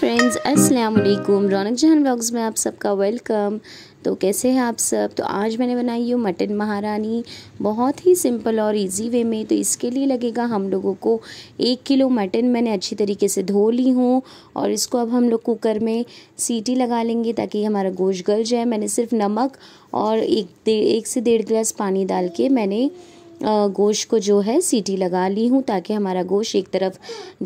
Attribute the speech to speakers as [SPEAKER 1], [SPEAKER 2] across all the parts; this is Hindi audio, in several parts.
[SPEAKER 1] फ्रेंड्स अस्सलाम वालेकुम रौनक जहान ब्लॉग्स में आप सबका वेलकम तो कैसे हैं आप सब तो आज मैंने बनाई हूँ मटन महारानी बहुत ही सिंपल और इजी वे में तो इसके लिए लगेगा हम लोगों को एक किलो मटन मैंने अच्छी तरीके से धो ली हूँ और इसको अब हम लोग कुकर में सीटी लगा लेंगे ताकि हमारा गोश्त गल जाए मैंने सिर्फ नमक और एक एक से डेढ़ गिलास पानी डाल के मैंने गोश्त को जो है सीटी लगा ली हूँ ताकि हमारा गोश्त एक तरफ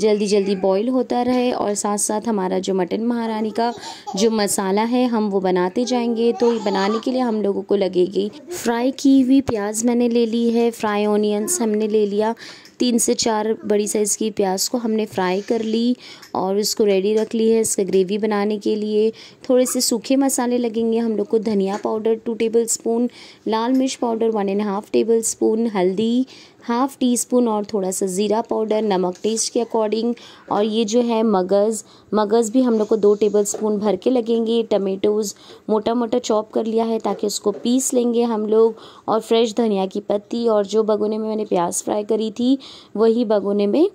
[SPEAKER 1] जल्दी जल्दी बॉईल होता रहे और साथ साथ हमारा जो मटन महारानी का जो मसाला है हम वो बनाते जाएंगे तो बनाने के लिए हम लोगों को लगेगी फ्राई की हुई प्याज मैंने ले ली है फ्राई ऑनियंस हमने ले लिया तीन से चार बड़ी साइज़ की प्याज को हमने फ्राई कर ली और उसको रेडी रख ली है इसका ग्रेवी बनाने के लिए थोड़े से सूखे मसाले लगेंगे हम लोग को धनिया पाउडर टू टेबल स्पून लाल मिर्च powder one and half tablespoon हल्दी हाफ़ टी स्पून और थोड़ा सा ज़ीरा पाउडर नमक टेस्ट के अकॉर्डिंग और ये जो है मगज़ मगज़ भी हम लोग को दो टेबल स्पून भर के लगेंगे टमेटोज़ मोटा मोटा चॉप कर लिया है ताकि उसको पीस लेंगे हम लोग और फ्रेश धनिया की पत्ती और जो बगोने में मैंने प्याज फ्राई करी थी वही भगोने में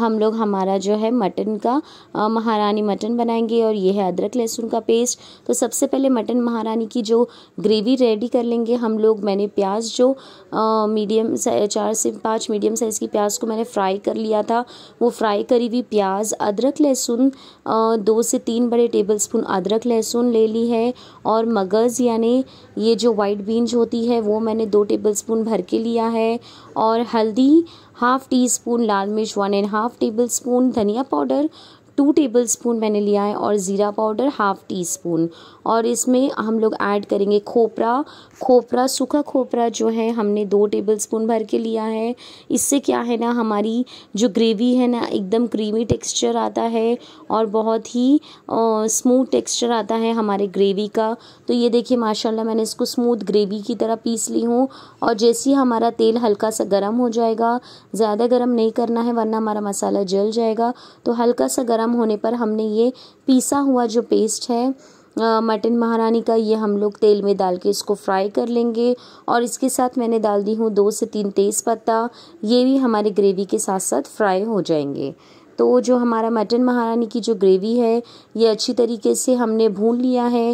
[SPEAKER 1] हम लोग हमारा जो है मटन का महारानी मटन बनाएंगे और ये है अदरक लहसुन का पेस्ट तो सबसे पहले मटन महारानी की जो ग्रेवी रेडी कर लेंगे हम लोग मैंने प्याज जो मीडियम चार से पाँच मीडियम साइज़ की प्याज को मैंने फ्राई कर लिया था वो फ्राई करी हुई प्याज अदरक लहसुन दो से तीन बड़े टेबल स्पून अदरक लहसुन ले ली है और मगज़ यानी ये जो वाइट बीन्स होती है वो मैंने दो टेबल स्पून भर के लिया है और हल्दी हाफ टी स्पून लाल मिर्च one and half tablespoon धनिया पाउडर टू टेबल स्पून मैंने लिया है और ज़ीरा पाउडर हाफ़ टी स्पून और इसमें हम लोग ऐड करेंगे खोपरा खोपरा सूखा खोपरा जो है हमने दो टेबल स्पून भर के लिया है इससे क्या है ना हमारी जो ग्रेवी है ना एकदम क्रीमी टेक्सचर आता है और बहुत ही स्मूथ टेक्सचर आता है हमारे ग्रेवी का तो ये देखिए माशाला मैंने इसको स्मूथ ग्रेवी की तरह पीस ली हूँ और जैसे ही हमारा तेल हल्का सा गर्म हो जाएगा ज़्यादा गर्म नहीं करना है वरना हमारा मसाला जल जाएगा तो हल्का सा गर्म ख़त्म होने पर हमने ये पीसा हुआ जो पेस्ट है मटन महारानी का ये हम लोग तेल में डाल के इसको फ्राई कर लेंगे और इसके साथ मैंने डाल दी हूँ दो से तीन तेज़ पत्ता ये भी हमारे ग्रेवी के साथ साथ फ्राई हो जाएंगे तो जो हमारा मटन महारानी की जो ग्रेवी है ये अच्छी तरीके से हमने भून लिया है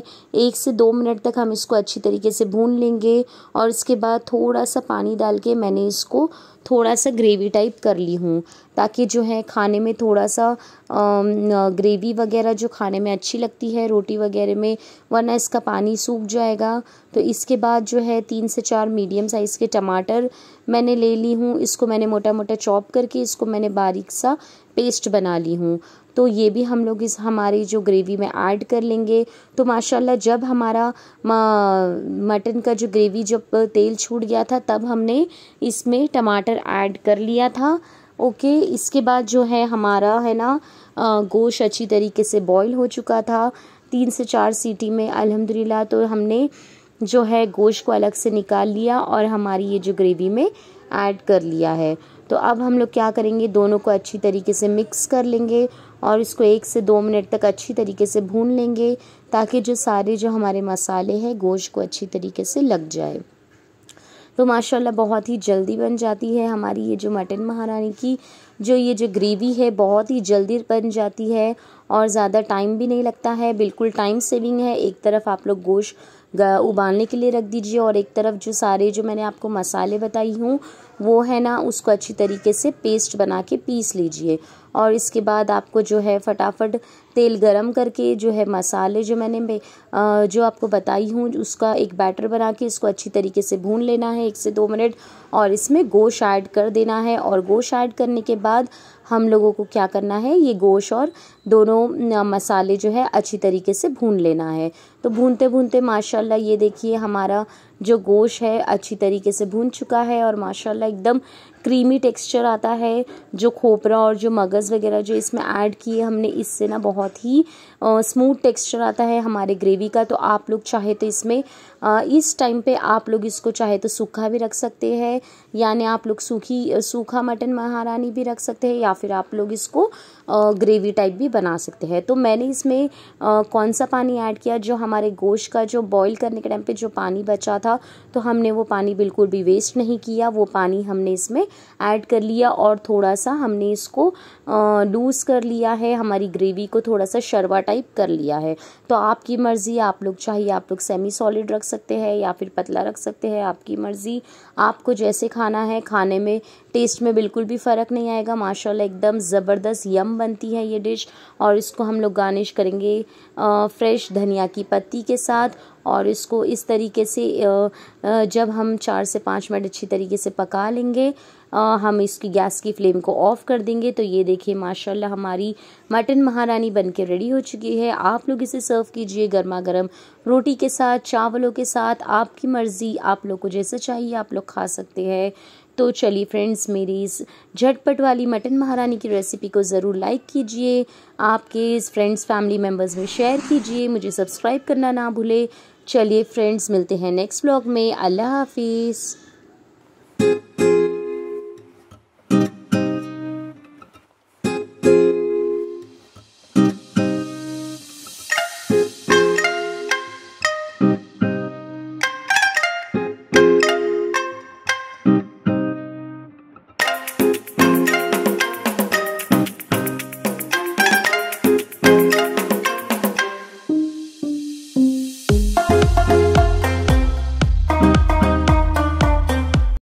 [SPEAKER 1] एक से दो मिनट तक हम इसको अच्छी तरीके से भून लेंगे और इसके बाद थोड़ा सा पानी डाल के मैंने इसको थोड़ा सा ग्रेवी टाइप कर ली हूँ ताकि जो है खाने में थोड़ा सा ग्रेवी वगैरह जो खाने में अच्छी लगती है रोटी वगैरह में वरना इसका पानी सूख जाएगा तो इसके बाद जो है तीन से चार मीडियम साइज़ के टमाटर मैंने ले ली हूँ इसको मैंने मोटा मोटा चॉप करके इसको मैंने बारीक सा पेस्ट बना ली हूँ तो ये भी हम लोग इस हमारी जो ग्रेवी में ऐड कर लेंगे तो माशाल्लाह जब हमारा मटन का जो ग्रेवी जब तेल छूट गया था तब हमने इसमें टमाटर ऐड कर लिया था ओके इसके बाद जो है हमारा है ना गोश्त अच्छी तरीके से बॉईल हो चुका था तीन से चार सीटी में अलहमदिल्ला तो हमने जो है गोश्त को अलग से निकाल लिया और हमारी ये जो ग्रेवी में ऐड कर लिया है तो अब हम लोग क्या करेंगे दोनों को अच्छी तरीके से मिक्स कर लेंगे और इसको एक से दो मिनट तक अच्छी तरीके से भून लेंगे ताकि जो सारे जो हमारे मसाले हैं गोश्त को अच्छी तरीके से लग जाए तो माशाल्लाह बहुत ही जल्दी बन जाती है हमारी ये जो मटन महारानी की जो ये जो ग्रेवी है बहुत ही जल्दी बन जाती है और ज़्यादा टाइम भी नहीं लगता है बिल्कुल टाइम सेविंग है एक तरफ आप लोग गोश्त उबालने के लिए रख दीजिए और एक तरफ जो सारे जो मैंने आपको मसाले बताई हूँ वो है ना उसको अच्छी तरीके से पेस्ट बना के पीस लीजिए और इसके बाद आपको जो है फटाफट तेल गरम करके जो है मसाले जो मैंने जो आपको बताई हूँ उसका एक बैटर बना के इसको अच्छी तरीके से भून लेना है एक से दो मिनट और इसमें गोश ऐड कर देना है और गोश ऐड करने के बाद हम लोगों को क्या करना है ये गोश और दोनों मसाले जो है अच्छी तरीके से भून लेना है तो भूनते भूनते माशाल्लाह ये देखिए हमारा जो गोश है अच्छी तरीके से भून चुका है और माशाल्लाह एकदम क्रीमी टेक्सचर आता है जो खोपरा और जो मगज़ वगैरह जो इसमें ऐड किए हमने इससे ना बहुत ही स्मूथ टेक्सचर आता है हमारे ग्रेवी का तो आप लोग चाहे तो इसमें आ, इस टाइम पे आप लोग इसको चाहे तो सूखा भी रख सकते हैं यानी आप लोग सूखी सूखा मटन महारानी भी रख सकते हैं या फिर आप लोग इसको आ, ग्रेवी टाइप भी बना सकते हैं तो मैंने इसमें आ, कौन सा पानी ऐड किया जो हमारे गोश्त का जो बॉईल करने के टाइम पे जो पानी बचा था तो हमने वो पानी बिल्कुल भी वेस्ट नहीं किया वो पानी हमने इसमें ऐड कर लिया और थोड़ा सा हमने इसको लूज़ कर लिया है हमारी ग्रेवी को थोड़ा सा शरवा टाइप कर लिया है तो आपकी मर्ज़ी आप लोग चाहिए आप लोग सेमी सॉलिड रख सकते हैं या फिर पतला रख सकते हैं आपकी मर्ज़ी आपको जैसे खाना है खाने में टेस्ट में बिल्कुल भी फ़र्क नहीं आएगा माशाल्लाह एकदम ज़बरदस्त यम बनती है ये डिश और इसको हम लोग गार्निश करेंगे फ्रेश धनिया की पत्ती के साथ और इसको इस तरीके से जब हम चार से पाँच मिनट अच्छी तरीके से पका लेंगे हम इसकी गैस की फ्लेम को ऑफ़ कर देंगे तो ये देखिए माशाल्लाह हमारी मटन महारानी बनके रेडी हो चुकी है आप लोग इसे सर्व कीजिए गर्मा गर्म रोटी के साथ चावलों के साथ आपकी मर्ज़ी आप लोग को जैसे चाहिए आप लोग खा सकते हैं तो चलिए फ्रेंड्स मेरी इस झटपट वाली मटन महारानी की रेसिपी को ज़रूर लाइक कीजिए आपके इस फ्रेंड्स फैमिली मेम्बर्स में शेयर कीजिए मुझे सब्सक्राइब करना ना भूले चलिए फ्रेंड्स मिलते हैं नेक्स्ट ब्लॉग में अल्लाह हाफिज़